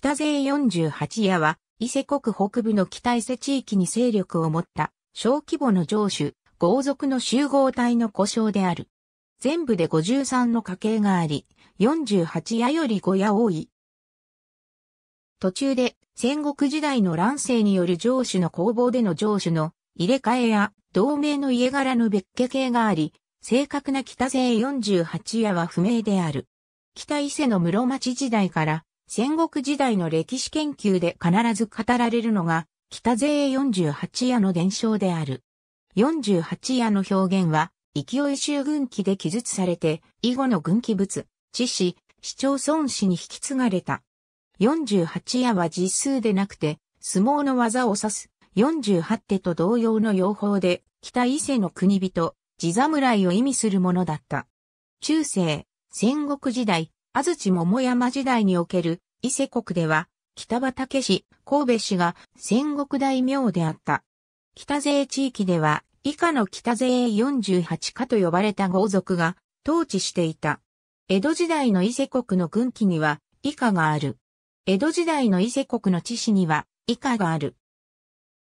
北勢48夜は、伊勢国北部の北伊勢地域に勢力を持った、小規模の城主、豪族の集合体の呼称である。全部で53の家系があり、48夜より5夜多い。途中で、戦国時代の乱世による城主の攻防での城主の入れ替えや、同盟の家柄の別家系があり、正確な北勢48夜は不明である。北伊勢の室町時代から戦国時代の歴史研究で必ず語られるのが、北勢48夜の伝承である。48夜の表現は、勢い衆軍記で記述されて、以後の軍記物、知史、市町村史に引き継がれた。48夜は実数でなくて、相撲の技を指す48手と同様の用法で、北伊勢の国人、地侍を意味するものだった。中世、戦国時代、安土桃山時代における伊勢国では、北畠氏、神戸氏が戦国大名であった。北勢地域では、以下の北勢48家と呼ばれた豪族が統治していた。江戸時代の伊勢国の軍記には以下がある。江戸時代の伊勢国の地史には以下がある。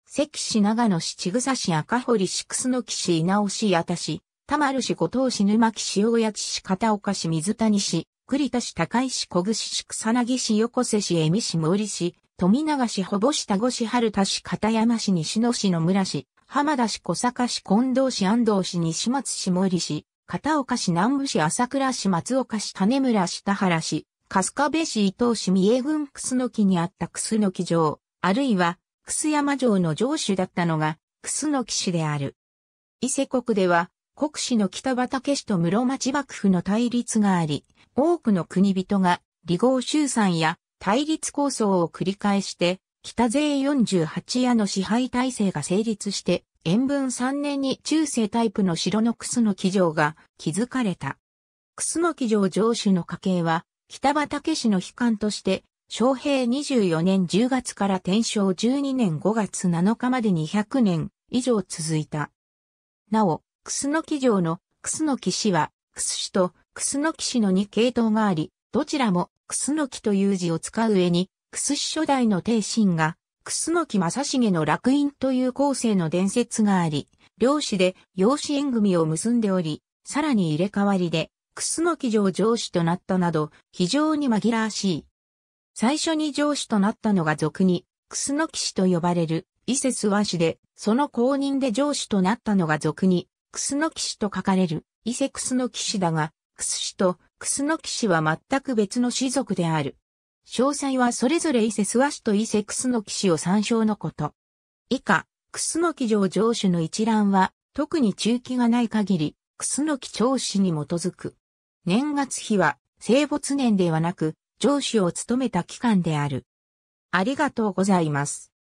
関市長野市千草市赤堀市楠木市稲尾市八田市、田丸市五島市沼木塩屋谷市片岡市水谷市栗田市高石、小串市草薙市横瀬市恵美市森市、富永市保母市田越市春田市片山市西野市野村市、浜田市小坂市近藤市安藤市西松市森市、片岡市南部市朝倉市松岡市種村市田原市、春日部市伊東市三重郡楠木にあった楠木城、あるいは楠山城の城主だったのが楠木市である。伊勢国では国史の北畠氏と室町幕府の対立があり、多くの国人が離合集散や対立構想を繰り返して、北勢48夜の支配体制が成立して、延文3年に中世タイプの城の楠木城が築かれた。楠木城城主の家系は、北畠氏の悲観として、昭平24年10月から天正12年5月7日まで200年以上続いた。なお、楠キ城の楠キ氏は、楠氏と楠キ氏の2系統があり、どちらも楠キという字を使う上に、楠氏初代の帝臣が、楠キ正成の楽印という後世の伝説があり、両氏で養子縁組を結んでおり、さらに入れ替わりで、楠キ城上司となったなど、非常に紛らわしい。最初に上司となったのが俗に、楠キ氏と呼ばれる、伊勢諏訪氏で、その公認で上司となったのが俗に、クスノキシと書かれる、伊勢クスノキシだが、クス氏とクスノキ氏は全く別の氏族である。詳細はそれぞれ伊勢諏訪氏と伊勢クスノキ氏を参照のこと。以下、クスノキ城城主の一覧は、特に中期がない限り、クスノキ長氏に基づく。年月日は、生没年ではなく、上司を務めた期間である。ありがとうございます。